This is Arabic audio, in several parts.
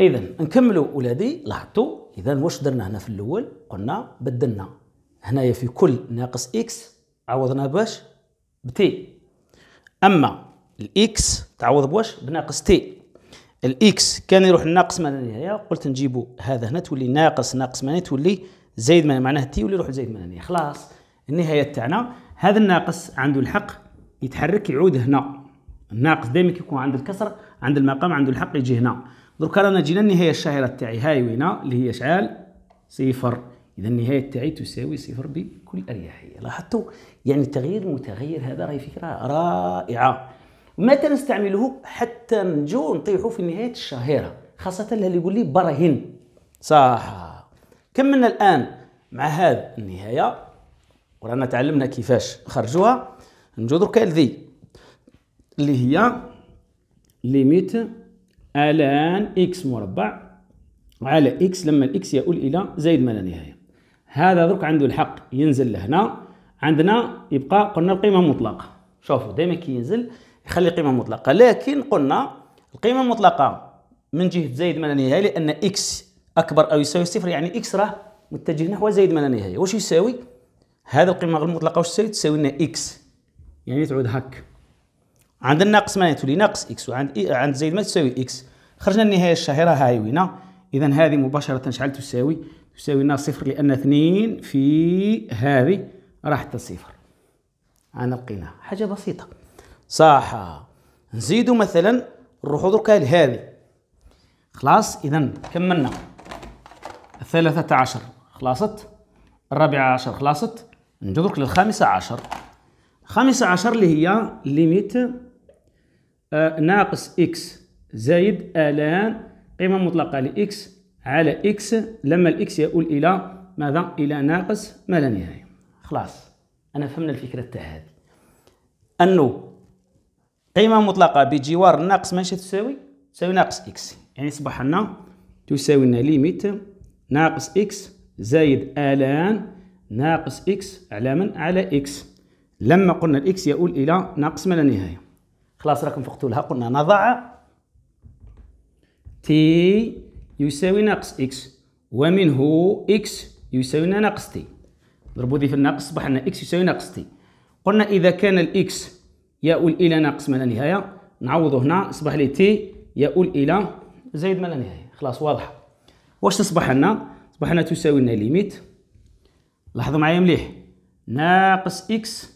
اذا نكملوا ولادي لاحظتوا اذا واش درنا هنا في الاول قلنا بدلنا هنايا في كل ناقص اكس عوضنا باش بتي اما الاكس تعوض بواش بناقص تي الاكس كان يروح لناقص من النهايه قلت نجيبو هذا هنا تولي ناقص ناقص ما تولي زايد من معناه تي ولي يروح زايد من النهايه خلاص النهايه تاعنا هذا الناقص عنده الحق يتحرك يعود هنا الناقص دائما كيكون عند الكسر عند المقام عنده الحق يجي هنا درك رانا جينا النهايه الشهيره تاعي هاي وينا اللي هي شعال صفر اذا النهايه تاعي تساوي صفر بكل اريحيه لاحظتوا يعني التغيير المتغير هذا راهي فكره رائعه متى نستعمله حتى نجو نطيحوا في نهايه الشهيره خاصه اللي يقول لي برهن صح كملنا الان مع هذا النهايه ورانا تعلمنا كيفاش نخرجوها نجو دركا لذي اللي هي ليميت الان اكس مربع على اكس لما الاكس يؤول الى زائد ما لا نهايه هذا درك عنده الحق ينزل لهنا عندنا يبقى قلنا القيمه مطلقه شوفوا دائما كي ينزل يخلي قيمه مطلقه لكن قلنا القيمه المطلقه من جهه زائد ما لا نهايه لان اكس اكبر او يساوي صفر يعني اكس راه متجه نحو زائد ما لا نهايه واش يساوي هذا القيمه المطلقه واش تساوي تساوي لنا اكس يعني تعود هك عند الناقص ما تولي ناقص اكس وعند عند زائد ما تساوي اكس خرجنا النهايه الشهيره هاي وينا اذا هذه مباشره شحال تساوي تساوي لنا صفر لان اثنين في هذه راح حتى صفر انا لقيناها حاجه بسيطه صح نزيدو مثلا نروحو دركا لهذه خلاص اذا كملنا الثلاثة عشر خلاصت الرابعة عشر خلاصت نجدرك للخامسة عشر خامسة عشر اللي هي ليميت آه، ناقص إكس زائد الان قيمة مطلقة لإكس على إكس لما الإكس يؤول إلى ماذا؟ إلى ناقص ما لا نهاية خلاص أنا فهمنا الفكرة تاع هذه أنه قيمة مطلقة بجوار الناقص ماشي تساوي؟ تساوي ناقص إكس يعني اصبح لنا تساوي لنا ليميت ناقص إكس زايد الان ناقص إكس على من؟ على إكس لما قلنا الإكس يؤول إلى ناقص ما لا نهاية خلاص رقم فقتوا لها قلنا نضع تي يساوي ناقص إكس ومنه إكس يساوي لنا ناقص تي ضربوا ذي في الناقص صبح لنا إكس يساوي ناقص تي قلنا إذا كان الإكس يؤول إلى ناقص ما لا نهاية نعوضه هنا صبح لي تي يؤول إلى زائد ما لا نهاية خلاص واضحة واش تصبح لنا صبح لنا تساوي لنا ليميت لاحظوا معايا مليح ناقص إكس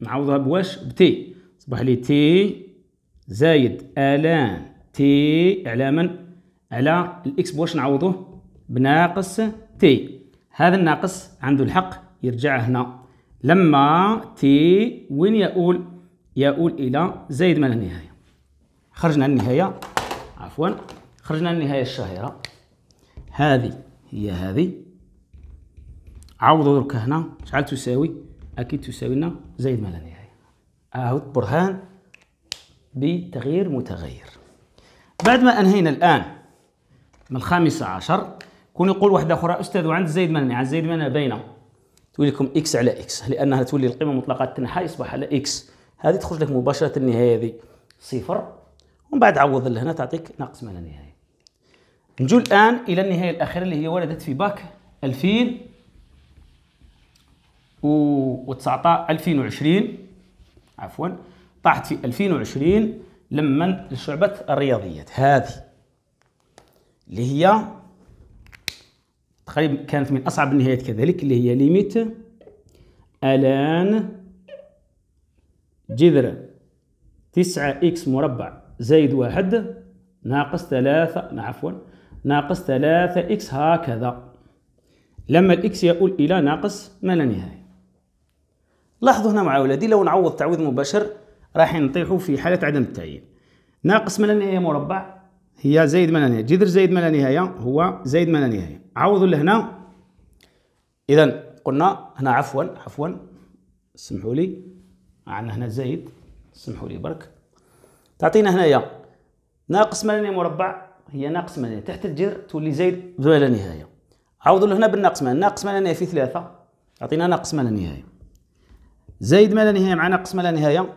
نعوضها بواش بتي يصبح لي تي زايد الان تي على من على الاكس بواش نعوضوه بناقص تي هذا الناقص عنده الحق يرجع هنا لما تي وين يؤول يؤول الى زايد من النهايه خرجنا النهايه عفوا خرجنا النهايه الشهيره هذه هي هذه عوضوا درك هنا شحال تساوي اكيد تساوي لنا زايد ما لا نهايه أو برهان بتغيير متغير بعد ما أنهينا الآن من الخامسة عشر كون يقول واحدة أخرى أستاذ وعند زيد من عند زيد من بين تولي لكم إكس على إكس لأنها تولي القيمة المطلقة تنحى يصبح على إكس هذه تخرج لك مباشرة النهاية هذه صفر ومن بعد عوض لهنا تعطيك ناقص من النهاية نجو الآن إلى النهاية الأخيرة اللي هي ولدت في باك ألفين و 2019 2020 عفوا طاحت في 2020 لما لشعبة الرياضيات هذه اللي هي تقريبا كانت من أصعب النهايات كذلك اللي هي ليميت ألان جذر تسعة إكس مربع زائد واحد ناقص ثلاثة عفوا ناقص ثلاثة إكس هكذا لما الإكس يؤول إلى ناقص ما لا نهاية لاحظوا هنا مع أولادي لو نعوض تعويض مباشر راح نطيحوا في حالة عدم التعيين ناقص ما لا نهاية مربع هي زايد ما لا نهاية جذر زايد ما لا نهاية هو زايد ما لا نهاية عوضوا لهنا إذا قلنا هنا عفوا عفوا سمحوا لي عندنا هنا زايد سمحوا لي برك تعطينا هنايا ناقص ما لا نهاية مربع هي ناقص ما لا نهاية تحت الجذر تولي زايد ما لا نهاية عوضوا لهنا بالناقص ما ناقص ما لا نهاية في ثلاثة تعطينا ناقص ما لا نهاية زائد ما لا نهاية معنا ما لا نهاية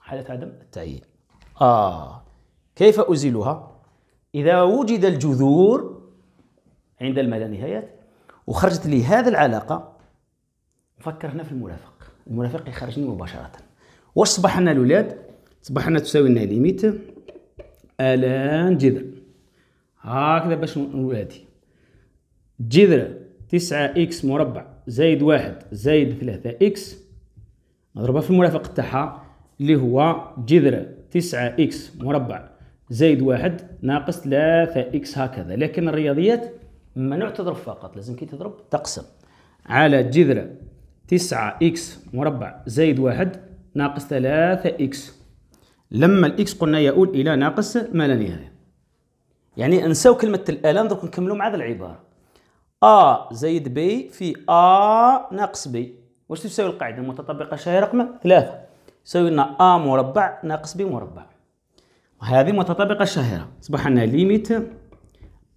حالة عدم التعيين آه كيف أزيلها؟ إذا وجد الجذور عند نهايه وخرجت لي هذه العلاقة نفكر هنا في المرافق المرافق يخرجني مباشرة واش لنا الأولاد؟ صبح لنا تساوي لنا ليميت ألان جذر هكذا باش نولادي جذر تسعة إكس مربع زائد واحد زائد ثلاثة إكس مضروبة في المرافق تاعها اللي هو جذر تسعة إكس مربع زائد واحد ناقص ثلاثة إكس هكذا لكن الرياضيات ممنوع تضرب فقط لازم كي تضرب تقسم على جذر تسعة إكس مربع زائد واحد ناقص ثلاثة إكس لما الإكس قلنا يؤول إلى ناقص ما لا نهاية يعني انساو كلمة الآلام درك نكملوا مع هذه العبارة أ زائد بي في أ ناقص بي واش تساوي القاعده المتطابقه شهي رقم ثلاثة تساوي لنا ا مربع ناقص ب مربع وهذه متطابقه شهيره اصبح لنا ليميت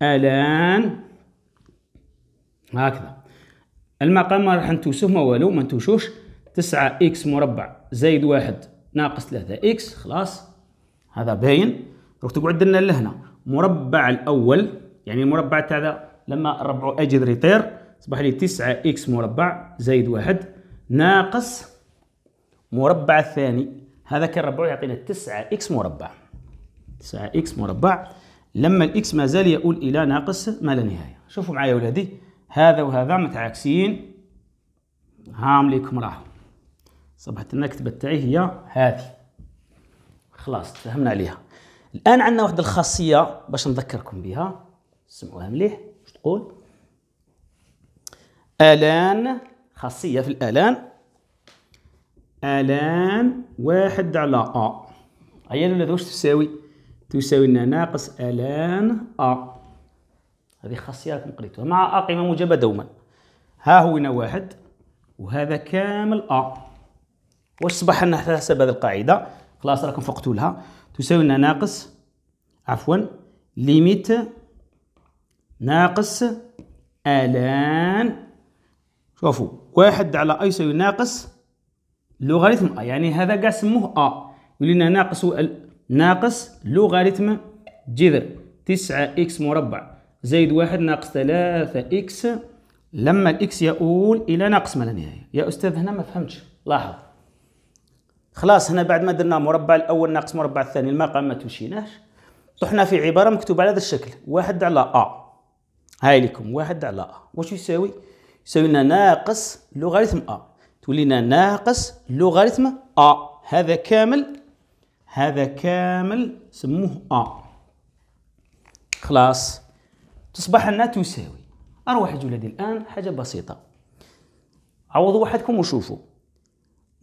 الان هكذا المقام ما راح نتوسوه ما والو ما نتوشوش تسعة اكس مربع زايد واحد ناقص ثلاثة اكس خلاص هذا باين روح تقعد لنا لهنا مربع الاول يعني المربع تاع لما نربعو اجي يطير اصبح لي تسعة اكس مربع زايد واحد ناقص مربع الثاني هذا كالربع يعطينا 9 اكس مربع 9 اكس مربع لما الاكس ما زال يؤول الى ناقص ما لا نهايه شوفوا معايا ولادي هذا وهذا متعاكسين هام ليكم راه صبحت المكتبة تاعي هي هذه خلاص تفهمنا عليها الان عندنا واحد الخاصيه باش نذكركم بها سمعوها مليح واش تقول الان خاصية في الآلان آلان واحد على أ هيا ولاد واش تساوي تساوي لنا ناقص آلان أ هذه خاصية راكم قريتوها مع أ قيمة موجبة دوما ها هو هنا واحد وهذا كامل أ واش صبح لنا حسب هذه القاعدة خلاص راكم فقتوا لها تساوي لنا ناقص عفوا ليميت ناقص آلان شوفوا واحد على أي يساوي ناقص لوغاريتم أ يعني هذا كاع سموه أ يولينا ناقص ناقص لوغاريتم جذر تسعة إكس مربع زائد واحد ناقص ثلاثة إكس لما الإكس يؤول إلى ناقص ما لا نهاية يا أستاذ هنا ما فهمتش لاحظ خلاص هنا بعد ما درنا مربع الأول ناقص مربع الثاني المقام ما تمشيناش طحنا في عبارة مكتوبة على هذا الشكل واحد على أ هاي لكم واحد على أ واش يساوي تساوي لنا ناقص لوغاريتم أ تولي لنا ناقص لوغاريتم أ هذا كامل هذا كامل سموه أ خلاص تصبح لنا تساوي أروح الجولة الآن حاجة بسيطة عوضوا وحدكم وشوفوا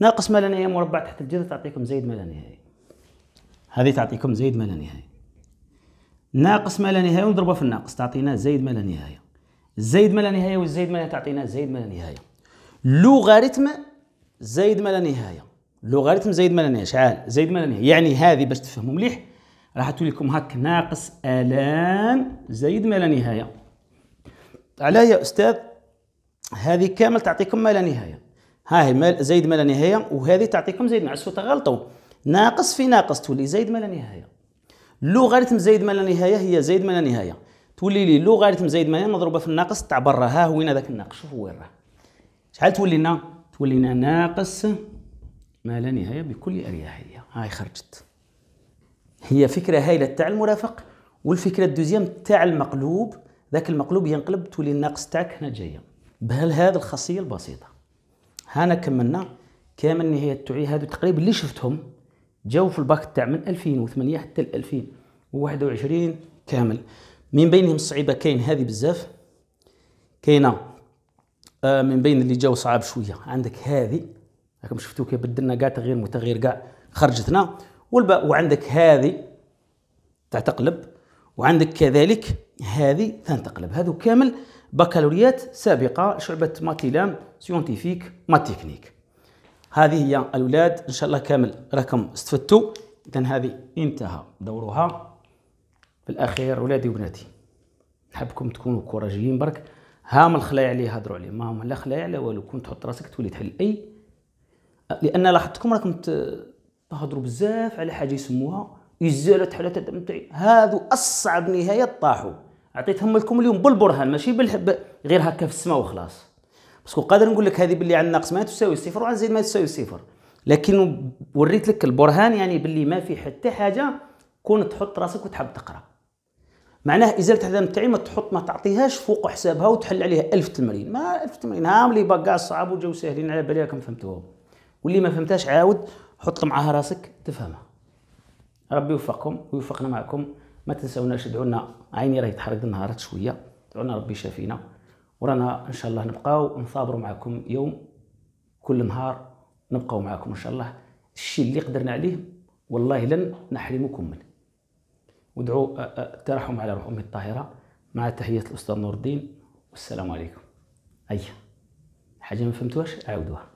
ناقص ما لا نهاية مربع تحت الجذر تعطيكم زايد ما لا نهاية هذه تعطيكم زايد ما لا نهاية ناقص ما لا نهاية ونضربها في الناقص تعطينا زايد ما لا نهاية زايد ما لا نهايه والزايد ما لا تعطينا زايد ما لا نهايه لوغاريتم زايد ما لا نهايه لوغاريتم زايد ما لا نهايه شحال زايد ما لا نهايه يعني هذه باش تفهموا مليح راح تولي لكم هاك ناقص الان زايد ما لا نهايه علاه يا استاذ هذه كامل تعطيكم ما لا نهايه ها هي زايد ما لا نهايه وهذه تعطيكم زايد معسو تغلطوا ناقص في ناقص تولي زايد ما لا نهايه لوغاريتم زايد ما لا نهايه هي زايد ما لا نهايه تولي لي لوغاريتم زايد منين مضروبه في الناقص تاع برا ها هو وين هذاك الناقص شوف وين راه شحال تولي لنا تولي لنا ناقص ما لا نهايه بكل اريحيه هاي خرجت هي فكره هايله تاع المرافق والفكره الدوزيام تاع المقلوب ذاك المقلوب ينقلب تولي الناقص تاعك هنا جايه بهل هذه الخاصيه البسيطه هانا كملنا كامل نهاية التوعية هادو تقريبا اللي شفتهم جاو في الباك تاع من 2008 حتى 2021 كامل من بينهم الصعيبه كاين هذه بزاف كاينه آه من بين اللي جاو صعاب شويه عندك هذه راكم شفتوا كي بدلنا كاع تغيير متغير كاع خرجتنا والباء وعندك هذه تاع تقلب وعندك كذلك هذه ثان تقلب هذو كامل بكالوريات سابقه شعبه ماتيلام سيونتيفيك ماتيكنيك هذه هي الاولاد ان شاء الله كامل راكم استفدتوا اذا هذه انتهى دورها في الاخير ولادي وبناتي نحبكم تكونوا كوراجيين برك ها من الخلايا عليه هضروا عليه ما هم لا خلايا لا والو كون تحط راسك تولي تحل اي لان لاحظتكم راكم تهضروا بزاف على حاجه يسموها ازاله حالات الدم تاعي هادو اصعب نهايه طاحوا عطيتهم لكم اليوم بالبرهان ماشي بالحب غير هكا في السماء وخلاص باسكو قادر نقول لك هذه باللي عندنا ناقص ما تساوي صفر وعن زيد ما تساوي صفر لكن وريت لك البرهان يعني باللي ما في حتى حاجه كون تحط راسك وتحب تقرا معناه ازاله هذا التعيين ما تحط ما تعطيهاش فوق حسابها وتحل عليها 1000 تمرين ما 1000 تمرين هام ملي بقى صعاب وجاو ساهلين على بالي راكم فهمتوهم واللي ما فهمتهاش عاود حط معاها راسك تفهمها ربي يوفقكم ويوفقنا معكم ما تنساوناش تدعوا لنا عيني راهي تحرق النهارات شويه دعوا لنا ربي يشافينا ورانا ان شاء الله نبقاو نصابروا معكم يوم كل نهار نبقاو معكم ان شاء الله الشيء اللي قدرنا عليه والله لن نحرمكم منه ودعوا الترحم على روح أمي الطاهرة مع تحية الأستاذ نور الدين والسلام عليكم أي أيوة. حاجة ما فهمتوهاش عاودوها